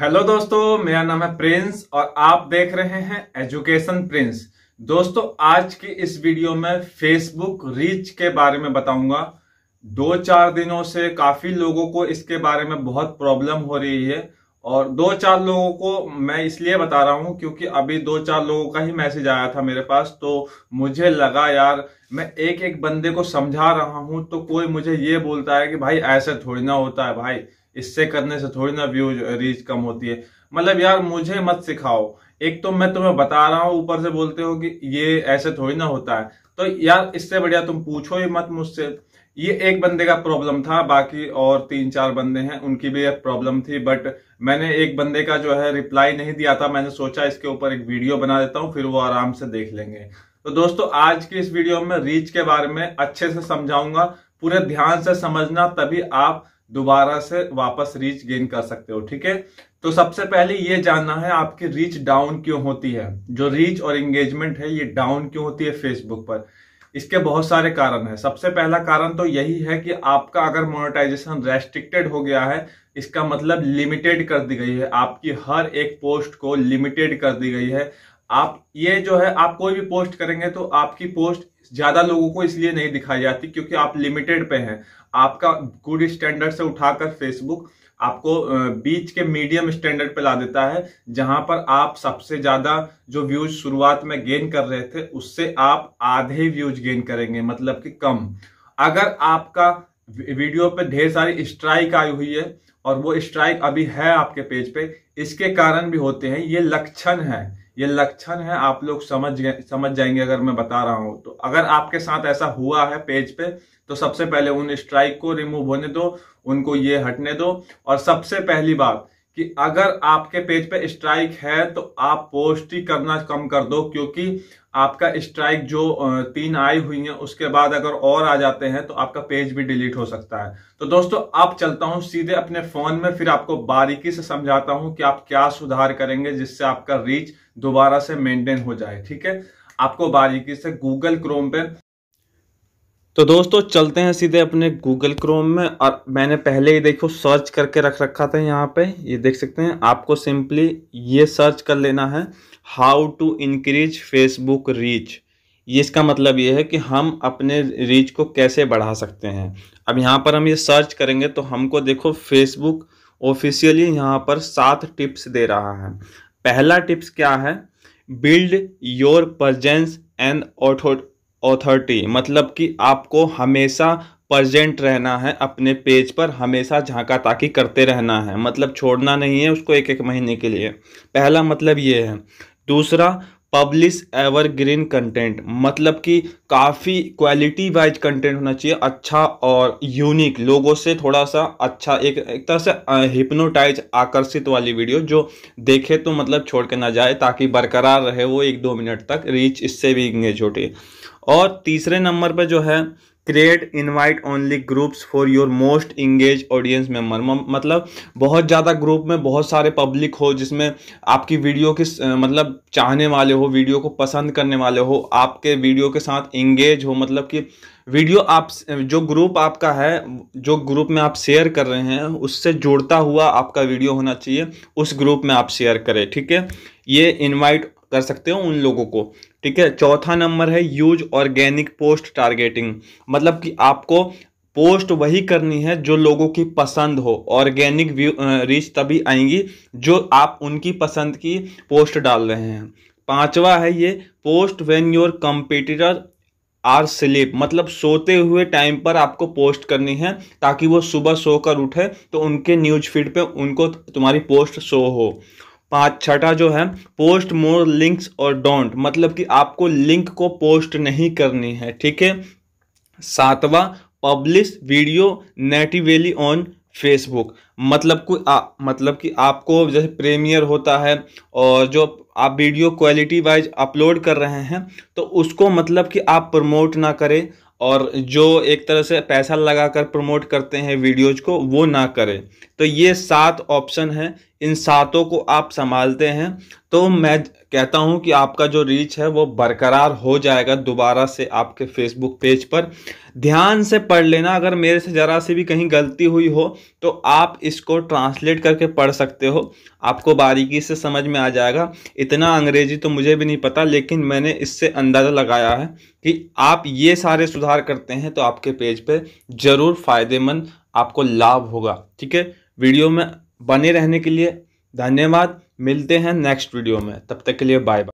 hello दोस्तों मेरा नाम है प्रिंस और आप देख रहे हैं एजुकेशन प्रिंस दोस्तों आज की इस वीडियो में फेसबुक रीच के बारे में बताऊंगा दो चार दिनों से काफी लोगों को इसके बारे में बहुत प्रॉब्लम हो रही है और दो चार लोगों को मैं इसलिए बता रहा हूं क्योंकि अभी दो चार लोगों का ही मैसेज आया था मेरे पास तो मुझे लगा यार मैं एक एक बंदे को समझा रहा हूं तो कोई मुझे ये बोलता है कि भाई ऐसे थोड़ी ना होता है भाई इससे करने से थोड़ी ना व्यूज रीच कम होती है मतलब यार मुझे मत सिखाओ एक तो मैं तुम्हें बता रहा हूँ ऊपर से बोलते हो कि ये ऐसे थोड़ी ना होता है तो यार इससे बढ़िया तुम पूछो ही मत मुझसे ये एक बंदे का प्रॉब्लम था बाकी और तीन चार बंदे हैं उनकी भी एक प्रॉब्लम थी बट मैंने एक बंदे का जो है रिप्लाई नहीं दिया था मैंने सोचा इसके ऊपर एक वीडियो बना देता हूँ फिर वो आराम से देख लेंगे तो दोस्तों आज की इस वीडियो में रीच के बारे में अच्छे से समझाऊंगा पूरे ध्यान से समझना तभी आप दोबारा से वापस रीच गेन कर सकते हो ठीक है तो सबसे पहले ये जानना है आपकी रीच डाउन क्यों होती है जो रीच और एंगेजमेंट है ये डाउन क्यों होती है फेसबुक पर इसके बहुत सारे कारण हैं सबसे पहला कारण तो यही है कि आपका अगर मोनेटाइजेशन रेस्ट्रिक्टेड हो गया है इसका मतलब लिमिटेड कर दी गई है आपकी हर एक पोस्ट को लिमिटेड कर दी गई है आप ये जो है आप कोई भी पोस्ट करेंगे तो आपकी पोस्ट ज्यादा लोगों को इसलिए नहीं दिखाई जाती क्योंकि आप लिमिटेड पे हैं आपका गुड स्टैंडर्ड से उठाकर फेसबुक आपको बीच के मीडियम स्टैंडर्ड पे ला देता है जहां पर आप सबसे ज्यादा जो व्यूज शुरुआत में गेन कर रहे थे उससे आप आधे व्यूज गेन करेंगे मतलब कि कम अगर आपका वीडियो पे ढेर सारी स्ट्राइक आई हुई है और वो स्ट्राइक अभी है आपके पेज पे इसके कारण भी होते हैं ये लक्षण है ये लक्षण है आप लोग समझ गए समझ जाएंगे अगर मैं बता रहा हूं तो अगर आपके साथ ऐसा हुआ है पेज पे तो सबसे पहले उन स्ट्राइक को रिमूव होने दो उनको ये हटने दो और सबसे पहली बात कि अगर आपके पेज पे स्ट्राइक है तो आप पोस्ट ही करना कम कर दो क्योंकि आपका स्ट्राइक जो तीन आई हुई है उसके बाद अगर और आ जाते हैं तो आपका पेज भी डिलीट हो सकता है तो दोस्तों अब चलता हूं सीधे अपने फोन में फिर आपको बारीकी से समझाता हूं कि आप क्या सुधार करेंगे जिससे आपका रीच दोबारा से मेंटेन हो जाए ठीक है आपको बारीकी से गूगल क्रोम पे तो दोस्तों चलते हैं सीधे अपने गूगल क्रोम में और मैंने पहले ही देखो सर्च करके रख रखा था यहाँ पे ये देख सकते हैं आपको सिंपली ये सर्च कर लेना है how to increase Facebook reach ये इसका मतलब ये है कि हम अपने रीच को कैसे बढ़ा सकते हैं अब यहाँ पर हम ये सर्च करेंगे तो हमको देखो फेसबुक ऑफिशियली यहाँ पर सात टिप्स दे रहा है पहला टिप्स क्या है build your presence and authority मतलब कि आपको हमेशा प्रजेंट रहना है अपने पेज पर हमेशा झांका ताकि करते रहना है मतलब छोड़ना नहीं है उसको एक एक महीने के लिए पहला मतलब ये है दूसरा पब्लिश एवरग्रीन कंटेंट मतलब कि काफ़ी क्वालिटी वाइज कंटेंट होना चाहिए अच्छा और यूनिक लोगों से थोड़ा सा अच्छा एक एक तरह से हिप्नोटाइज आकर्षित वाली वीडियो जो देखे तो मतलब छोड़ के ना जाए ताकि बरकरार रहे वो एक दो मिनट तक रीच इससे भी इंगेज होती है और तीसरे नंबर पर जो है create invite only groups for your most engage audience member मतलब बहुत ज़्यादा ग्रुप में बहुत सारे पब्लिक हो जिसमें आपकी वीडियो के मतलब चाहने वाले हो वीडियो को पसंद करने वाले हो आपके वीडियो के साथ इंगेज हो मतलब कि वीडियो आप जो ग्रुप आपका है जो ग्रुप में आप शेयर कर रहे हैं उससे जुड़ता हुआ आपका वीडियो होना चाहिए उस ग्रुप में आप शेयर करें ठीक है ये इन्वाइट कर सकते हो उन लोगों को ठीक है चौथा नंबर है यूज ऑर्गेनिक पोस्ट टारगेटिंग मतलब कि आपको पोस्ट वही करनी है जो लोगों की पसंद हो ऑर्गेनिक व्यू रीच तभी आएंगी जो आप उनकी पसंद की पोस्ट डाल रहे हैं पांचवा है ये post when your competitor are sleep मतलब सोते हुए टाइम पर आपको पोस्ट करनी है ताकि वो सुबह सोकर उठे तो उनके न्यूज फीड पे उनको तुम्हारी पोस्ट शो हो पाँच छठा जो है पोस्ट मोर लिंक्स और डोंट मतलब कि आपको लिंक को पोस्ट नहीं करनी है ठीक है सातवां publish video natively on Facebook मतलब कोई मतलब कि आपको जैसे प्रीमियर होता है और जो आप वीडियो क्वालिटी वाइज अपलोड कर रहे हैं तो उसको मतलब कि आप प्रमोट ना करें और जो एक तरह से पैसा लगाकर प्रमोट करते हैं वीडियोज को वो ना करें तो ये सात ऑप्शन हैं इन सातों को आप संभालते हैं तो मैं कहता हूं कि आपका जो रीच है वो बरकरार हो जाएगा दोबारा से आपके फेसबुक पेज पर ध्यान से पढ़ लेना अगर मेरे से ज़रा से भी कहीं गलती हुई हो तो आप इसको ट्रांसलेट करके पढ़ सकते हो आपको बारीकी से समझ में आ जाएगा इतना अंग्रेजी तो मुझे भी नहीं पता लेकिन मैंने इससे अंदाज़ा लगाया है कि आप ये सारे सुधार करते हैं तो आपके पेज पर ज़रूर फ़ायदेमंद आपको लाभ होगा ठीक है वीडियो में बने रहने के लिए धन्यवाद मिलते हैं नेक्स्ट वीडियो में तब तक के लिए बाय बाय